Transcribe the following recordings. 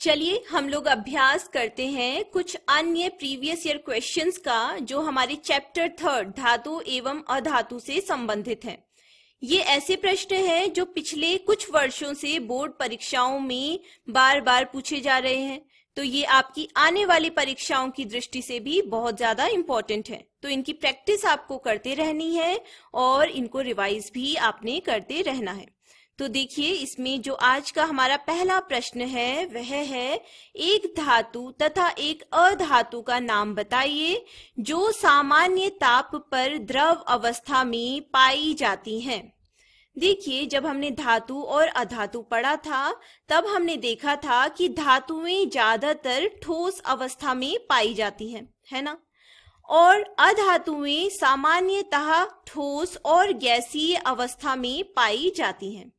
चलिए हम लोग अभ्यास करते हैं कुछ अन्य प्रीवियस ईयर क्वेश्चंस का जो हमारे चैप्टर थर्ड धातु एवं अधातु से संबंधित है ये ऐसे प्रश्न हैं जो पिछले कुछ वर्षों से बोर्ड परीक्षाओं में बार बार पूछे जा रहे हैं तो ये आपकी आने वाली परीक्षाओं की दृष्टि से भी बहुत ज्यादा इंपॉर्टेंट है तो इनकी प्रैक्टिस आपको करते रहनी है और इनको रिवाइज भी आपने करते रहना है तो देखिए इसमें जो आज का हमारा पहला प्रश्न है वह है एक धातु तथा एक अधातु का नाम बताइए जो सामान्य ताप पर द्रव अवस्था में पाई जाती हैं। देखिए जब हमने धातु और अधातु पढ़ा था तब हमने देखा था कि धातुएं ज्यादातर ठोस अवस्था में पाई जाती हैं, है ना और अधातुएं सामान्यतः ठोस और गैसीय अवस्था में पाई जाती हैं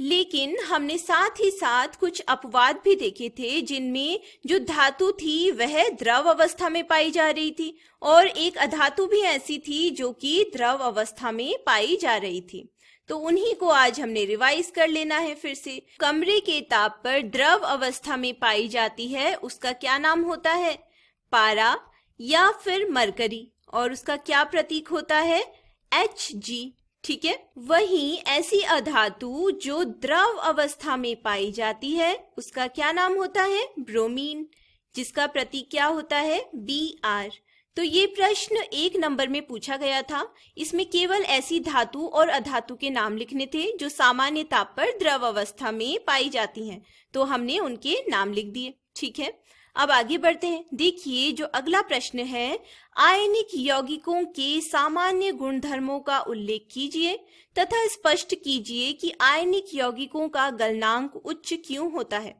लेकिन हमने साथ ही साथ कुछ अपवाद भी देखे थे जिनमें जो धातु थी वह द्रव अवस्था में पाई जा रही थी और एक अधातु भी ऐसी थी जो कि द्रव अवस्था में पाई जा रही थी तो उन्हीं को आज हमने रिवाइज कर लेना है फिर से कमरे के ताप पर द्रव अवस्था में पाई जाती है उसका क्या नाम होता है पारा या फिर मरकरी और उसका क्या प्रतीक होता है एच जी ठीक है वही ऐसी अधातु जो द्रव अवस्था में पाई जाती है उसका क्या नाम होता है ब्रोमीन जिसका प्रतीक क्या होता है बी आर तो ये प्रश्न एक नंबर में पूछा गया था इसमें केवल ऐसी धातु और अधातु के नाम लिखने थे जो सामान्य ताप पर द्रव अवस्था में पाई जाती हैं तो हमने उनके नाम लिख दिए ठीक है अब आगे बढ़ते हैं देखिए जो अगला प्रश्न है आयनिक यौगिकों के सामान्य गुणधर्मों का उल्लेख कीजिए तथा स्पष्ट कीजिए कि आयनिक यौगिकों का गलनांक उच्च क्यों होता है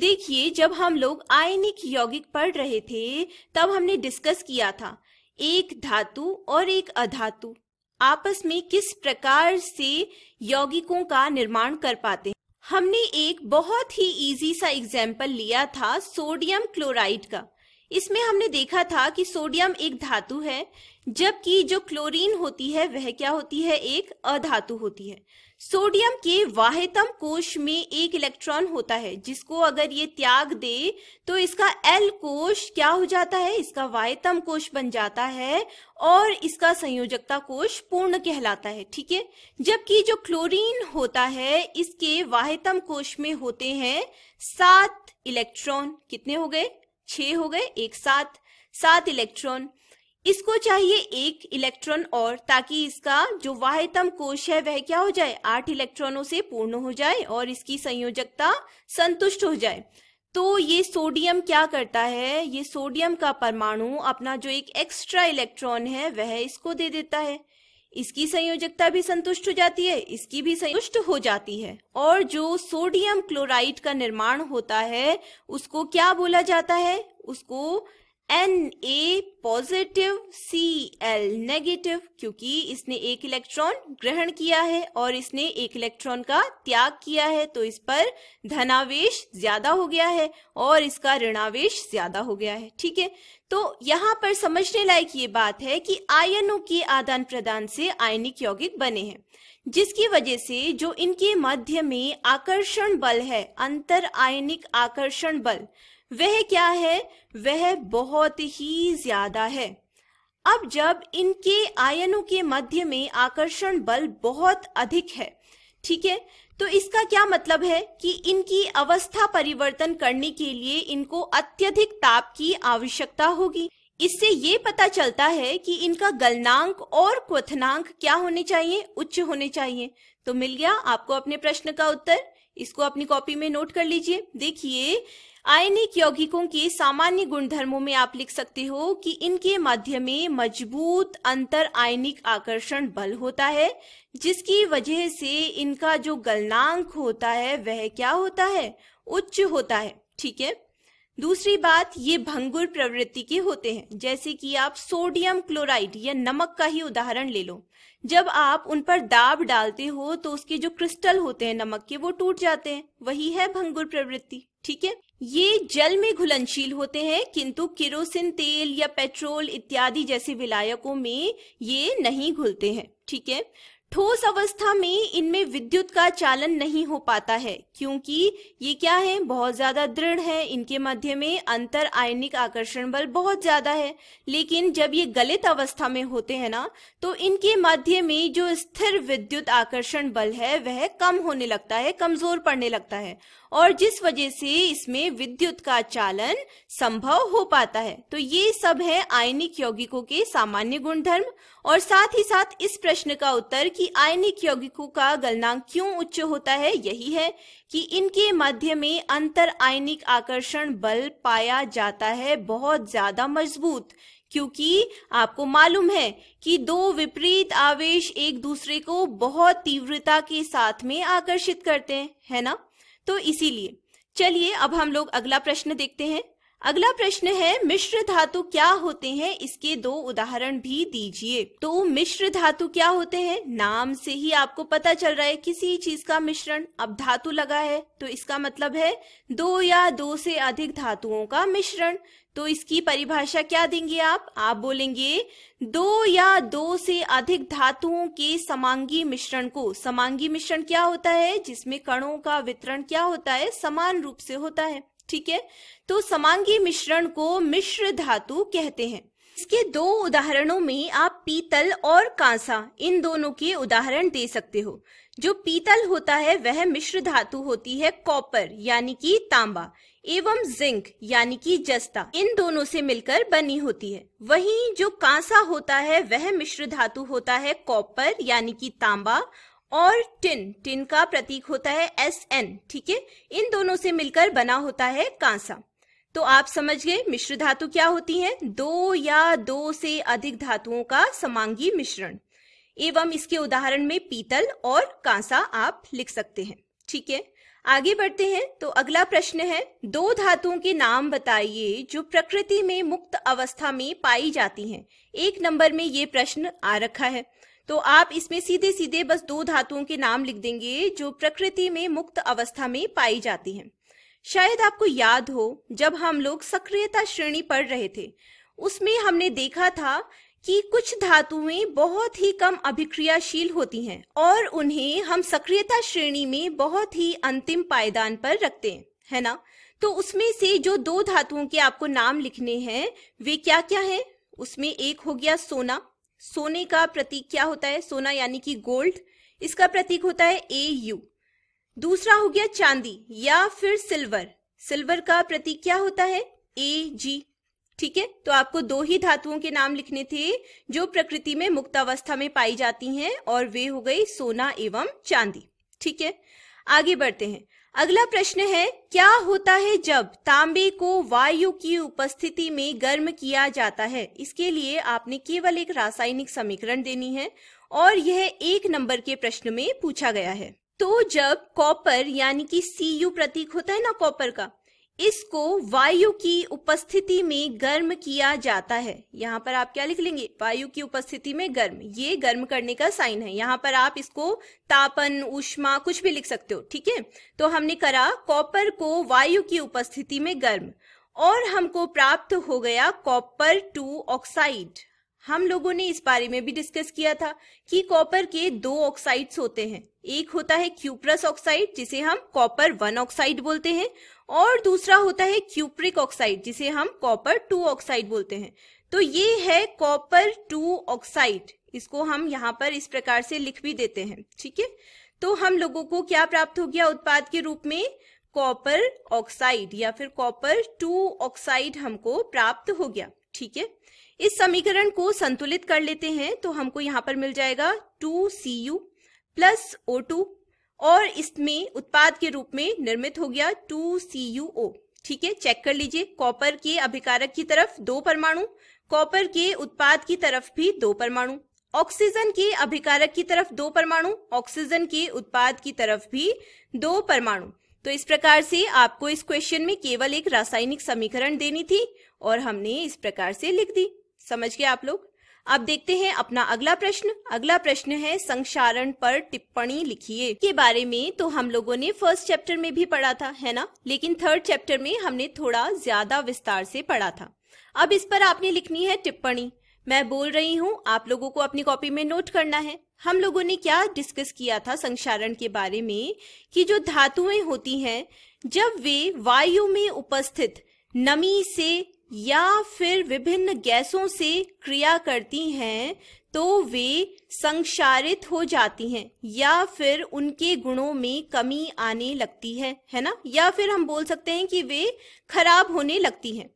देखिए जब हम लोग आयनिक यौगिक पढ़ रहे थे तब हमने डिस्कस किया था एक धातु और एक अधातु आपस में किस प्रकार से यौगिकों का निर्माण कर पाते हमने एक बहुत ही इजी सा एग्जाम्पल लिया था सोडियम क्लोराइड का इसमें हमने देखा था कि सोडियम एक धातु है जबकि जो क्लोरीन होती है वह क्या होती है एक अधातु होती है सोडियम के वाहितम कोश में एक इलेक्ट्रॉन होता है जिसको अगर ये त्याग दे तो इसका एल कोश क्या हो जाता है इसका वाहितम कोश बन जाता है और इसका संयोजकता कोश पूर्ण कहलाता है ठीक है जबकि जो क्लोरीन होता है इसके वाहितम कोश में होते हैं सात इलेक्ट्रॉन कितने हो गए छह हो गए एक साथ सात इलेक्ट्रॉन इसको चाहिए एक इलेक्ट्रॉन और ताकि इसका जो वाह्यतम कोश है वह क्या हो जाए आठ इलेक्ट्रॉनों से पूर्ण हो जाए और इसकी संयोजकता संतुष्ट हो जाए तो ये सोडियम क्या करता है ये सोडियम का परमाणु अपना जो एक एक्स्ट्रा इलेक्ट्रॉन है वह इसको दे देता है इसकी संयोजकता भी संतुष्ट हो जाती है इसकी भी संतुष्ट हो जाती है और जो सोडियम क्लोराइड का निर्माण होता है उसको क्या बोला जाता है उसको N A positive C L negative क्योंकि इसने एक इलेक्ट्रॉन ग्रहण किया है और इसने एक इलेक्ट्रॉन का त्याग किया है तो इस पर धनावेश ज्यादा हो गया है और इसका ऋणावेश ज्यादा हो गया है ठीक है तो यहाँ पर समझने लायक ये बात है कि आयनों के आदान प्रदान से आयनिक यौगिक बने हैं जिसकी वजह से जो इनके मध्य में आकर्षण बल है अंतर आयनिक आकर्षण बल वह क्या है वह बहुत ही ज्यादा है अब जब इनके आयनों के मध्य में आकर्षण बल बहुत अधिक है ठीक है तो इसका क्या मतलब है कि इनकी अवस्था परिवर्तन करने के लिए इनको अत्यधिक ताप की आवश्यकता होगी इससे ये पता चलता है कि इनका गलनांक और क्वथनांक क्या होने चाहिए उच्च होने चाहिए तो मिल गया आपको अपने प्रश्न का उत्तर इसको अपनी कॉपी में नोट कर लीजिए देखिए आयनिक यौगिकों के सामान्य गुणधर्मों में आप लिख सकते हो कि इनके मध्य में मजबूत अंतर आयनिक आकर्षण बल होता है जिसकी वजह से इनका जो गलनांक होता है वह क्या होता है उच्च होता है ठीक है दूसरी बात ये भंगुर प्रवृत्ति के होते हैं जैसे कि आप सोडियम क्लोराइड या नमक का ही उदाहरण ले लो जब आप उन पर दाब डालते हो तो उसके जो क्रिस्टल होते हैं नमक के वो टूट जाते हैं वही है भंगुर प्रवृत्ति ठीक है ये जल में घुलनशील होते हैं किंतु किरोसिन तेल या पेट्रोल इत्यादि जैसे विलायकों में ये नहीं घुलते हैं ठीक है ठोस अवस्था में इनमें विद्युत का चालन नहीं हो पाता है क्योंकि ये क्या है बहुत ज़्यादा दृढ़ है इनके मध्य में अंतर आयनिक आकर्षण बल बहुत ज़्यादा है लेकिन जब ये गलित अवस्था में होते हैं ना तो इनके मध्य में जो स्थिर विद्युत आकर्षण बल है वह कम होने लगता है कमज़ोर पड़ने लगता है और जिस वजह से इसमें विद्युत का चालन संभव हो पाता है तो ये सब है आयनिक यौगिकों के सामान्य गुणधर्म और साथ ही साथ इस प्रश्न का उत्तर कि कि आयनिक यौगिकों का गलनांक क्यों उच्च होता है यही है कि इनके मध्य में अंतर आयनिक आकर्षण बल पाया जाता है बहुत ज्यादा मजबूत क्योंकि आपको मालूम है कि दो विपरीत आवेश एक दूसरे को बहुत तीव्रता के साथ में आकर्षित करते हैं है ना तो इसीलिए चलिए अब हम लोग अगला प्रश्न देखते हैं अगला प्रश्न है मिश्र धातु क्या होते हैं इसके दो उदाहरण भी दीजिए तो मिश्र धातु क्या होते हैं नाम से ही आपको पता चल रहा है किसी चीज का मिश्रण अब धातु लगा है तो इसका मतलब है दो या दो से अधिक धातुओं का मिश्रण तो इसकी परिभाषा क्या देंगे आप आप बोलेंगे दो या दो से अधिक धातुओं के समांगी मिश्रण को समांगी मिश्रण क्या होता है जिसमें कणों का वितरण क्या होता है समान रूप से होता है ठीक है तो समांगी मिश्रण को मिश्र धातु कहते हैं इसके दो उदाहरणों में आप पीतल और कांसा इन दोनों के उदाहरण दे सकते हो जो पीतल होता है वह मिश्र धातु होती है कॉपर यानी कि तांबा एवं जिंक यानी कि जस्ता इन दोनों से मिलकर बनी होती है वहीं जो कांसा होता है वह मिश्र धातु होता है कॉपर यानी कि तांबा और टिन टिन का प्रतीक होता है एस एन ठीक है इन दोनों से मिलकर बना होता है कांसा तो आप समझ गए मिश्र धातु क्या होती है दो या दो से अधिक धातुओं का समांगी मिश्रण एवं इसके उदाहरण में पीतल और कांसा आप लिख सकते हैं ठीक है आगे बढ़ते हैं तो अगला प्रश्न है दो धातुओं के नाम बताइए जो प्रकृति में मुक्त अवस्था में पाई जाती हैं। एक नंबर में ये प्रश्न आ रखा है तो आप इसमें सीधे सीधे बस दो धातुओं के नाम लिख देंगे जो प्रकृति में मुक्त अवस्था में पाई जाती हैं शायद आपको याद हो जब हम लोग सक्रियता श्रेणी पढ़ रहे थे उसमें हमने देखा था कि कुछ धातुएं बहुत ही कम अभिक्रियाशील होती हैं और उन्हें हम सक्रियता श्रेणी में बहुत ही अंतिम पायदान पर रखते हैं है ना तो उसमें से जो दो धातुओं के आपको नाम लिखने हैं वे क्या क्या हैं उसमें एक हो गया सोना सोने का प्रतीक क्या होता है सोना यानी कि गोल्ड इसका प्रतीक होता है ए यू दूसरा हो गया चांदी या फिर सिल्वर सिल्वर का प्रतीक क्या होता है ए जी ठीक है तो आपको दो ही धातुओं के नाम लिखने थे जो प्रकृति में मुक्तावस्था में पाई जाती हैं और वे हो गई सोना एवं चांदी ठीक है आगे बढ़ते हैं अगला प्रश्न है क्या होता है जब तांबे को वायु की उपस्थिति में गर्म किया जाता है इसके लिए आपने केवल एक रासायनिक समीकरण देनी है और यह एक नंबर के प्रश्न में पूछा गया है तो जब कॉपर यानी कि सी यू प्रतीक होता है ना कॉपर का इसको वायु की उपस्थिति में गर्म किया जाता है यहाँ पर आप क्या लिख लेंगे वायु की उपस्थिति में गर्म ये गर्म करने का साइन है यहाँ पर आप इसको तापन उष्मा कुछ भी लिख सकते हो ठीक है तो हमने करा कॉपर को वायु की उपस्थिति में गर्म और हमको प्राप्त हो गया कॉपर टू ऑक्साइड हम लोगों ने इस बारे में भी डिस्कस किया था कि कॉपर के दो ऑक्साइड्स होते हैं एक होता है क्यूप्रस ऑक्साइड जिसे हम कॉपर वन ऑक्साइड बोलते हैं और दूसरा होता है क्यूप्रिक ऑक्साइड जिसे हम कॉपर टू ऑक्साइड बोलते हैं तो ये है कॉपर टू ऑक्साइड इसको हम यहाँ पर इस प्रकार से लिख भी देते हैं ठीक है तो हम लोगों को क्या प्राप्त हो गया उत्पाद के रूप में कॉपर ऑक्साइड या फिर कॉपर टू ऑक्साइड हमको प्राप्त हो गया ठीक है इस समीकरण को संतुलित कर लेते हैं तो हमको यहाँ पर मिल जाएगा two C U plus O two और इसमें उत्पाद के रूप में निर्मित हो गया टू सी यू ओ ठीक है चेक कर लीजिए कॉपर के अभिकारक की तरफ दो परमाणु कॉपर के उत्पाद की तरफ भी दो परमाणु ऑक्सीजन के अभिकारक की तरफ दो परमाणु ऑक्सीजन के उत्पाद की तरफ भी दो परमाणु तो इस प्रकार से आपको इस क्वेश्चन में केवल एक रासायनिक समीकरण देनी थी और हमने इस प्रकार से लिख दी समझ गए आप लोग अब देखते हैं अपना अगला प्रश्न अगला प्रश्न है संक्षारण पर टिप्पणी लिखिए के बारे में तो हम लोगों ने फर्स्ट चैप्टर में भी पढ़ा था है ना लेकिन थर्ड चैप्टर में हमने थोड़ा ज्यादा विस्तार से पढ़ा था अब इस पर आपने लिखनी है टिप्पणी मैं बोल रही हूँ आप लोगों को अपनी कॉपी में नोट करना है हम लोगों ने क्या डिस्कस किया था संक्षारण के बारे में कि जो धातुएं होती हैं जब वे वायु में उपस्थित नमी से या फिर विभिन्न गैसों से क्रिया करती हैं तो वे संक्षारित हो जाती हैं या फिर उनके गुणों में कमी आने लगती है है ना या फिर हम बोल सकते हैं कि वे खराब होने लगती हैं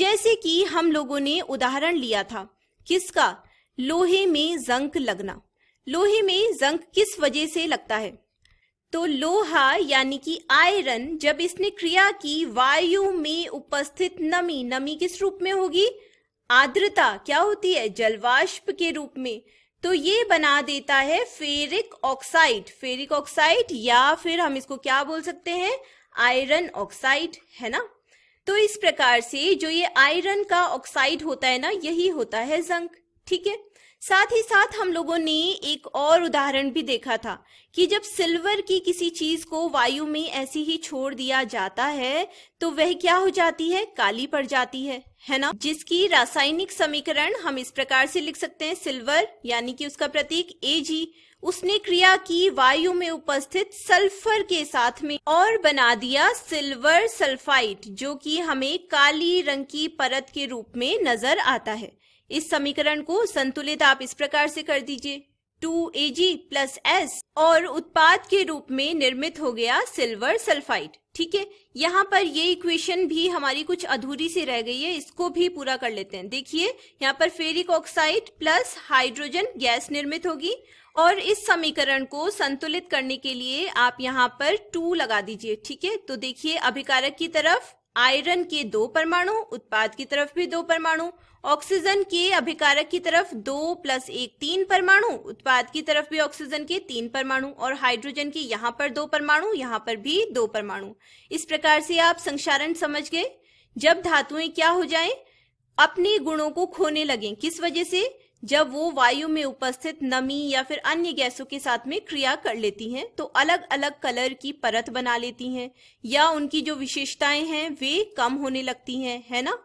जैसे कि हम लोगों ने उदाहरण लिया था किसका लोहे में जंक लगना लोहे में जंक किस वजह से लगता है तो लोहा यानी कि आयरन जब इसने क्रिया की वायु में उपस्थित नमी नमी किस रूप में होगी आर्द्रता क्या होती है जलवाष्प के रूप में तो ये बना देता है फेरिक ऑक्साइड फेरिक ऑक्साइड या फिर हम इसको क्या बोल सकते हैं आयरन ऑक्साइड है ना तो इस प्रकार से जो ये आयरन का ऑक्साइड होता है ना यही होता है जंक ठीक है साथ ही साथ हम लोगों ने एक और उदाहरण भी देखा था कि जब सिल्वर की किसी चीज को वायु में ऐसी ही छोड़ दिया जाता है तो वह क्या हो जाती है काली पड़ जाती है है ना जिसकी रासायनिक समीकरण हम इस प्रकार से लिख सकते हैं सिल्वर यानी कि उसका प्रतीक ए जी उसने क्रिया की वायु में उपस्थित सल्फर के साथ में और बना दिया सिल्वर सल्फाइड जो कि हमें काली रंग की परत के रूप में नजर आता है इस समीकरण को संतुलित आप इस प्रकार से कर दीजिए two A G plus S और उत्पाद के रूप में निर्मित हो गया सिल्वर सल्फाइड ठीक है यहाँ पर ये इक्वेशन भी हमारी कुछ अधूरी सी रह गई है इसको भी पूरा कर लेते हैं देखिए यहाँ पर ferric oxide plus hydrogen gas निर्मित होगी और इस समीकरण को संतुलित करने के लिए आप यहाँ पर टू लगा दीजिए ठीक है तो देखिए अभिकारक की तरफ आयरन के दो परमाणु उत्पाद की तरफ भी दो परमाणु ऑक्सीजन के अभिकारक की तरफ दो प्लस एक तीन परमाणु उत्पाद की तरफ भी ऑक्सीजन के तीन परमाणु और हाइड्रोजन के यहाँ पर दो परमाणु यहाँ पर भी दो परमाणु इस प्रकार से आप संक्षारण समझ गए जब धातुएं क्या हो जाएं अपने गुणों को खोने लगें किस वजह से जब वो वायु में उपस्थित नमी या फिर अन्य गैसों के साथ में क्रिया कर लेती हैं तो अलग अलग कलर की परत बना लेती हैं या उनकी जो विशेषताएं हैं वे कम होने लगती हैं है ना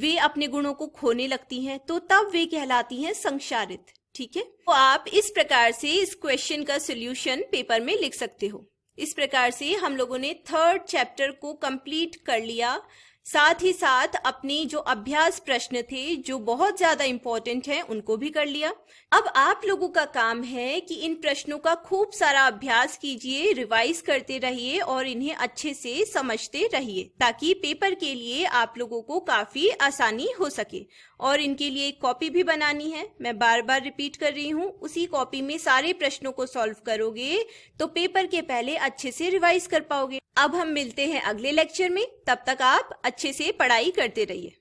वे अपने गुणों को खोने लगती हैं तो तब वे कहलाती हैं संक्षारित ठीक है तो आप इस प्रकार से इस क्वेश्चन का सोल्यूशन पेपर में लिख सकते हो इस प्रकार से हम लोगों ने थर्ड चैप्टर को कम्प्लीट कर लिया साथ ही साथ अपने जो अभ्यास प्रश्न थे जो बहुत ज्यादा इंपॉर्टेंट हैं उनको भी कर लिया अब आप लोगों का काम है कि इन प्रश्नों का खूब सारा अभ्यास कीजिए रिवाइज करते रहिए और इन्हें अच्छे से समझते रहिए ताकि पेपर के लिए आप लोगों को काफी आसानी हो सके और इनके लिए एक कॉपी भी बनानी है मैं बार बार रिपीट कर रही हूँ उसी कॉपी में सारे प्रश्नों को सॉल्व करोगे तो पेपर के पहले अच्छे से रिवाइज कर पाओगे अब हम मिलते हैं अगले लेक्चर में तब तक आप अच्छे से पढ़ाई करते रहिए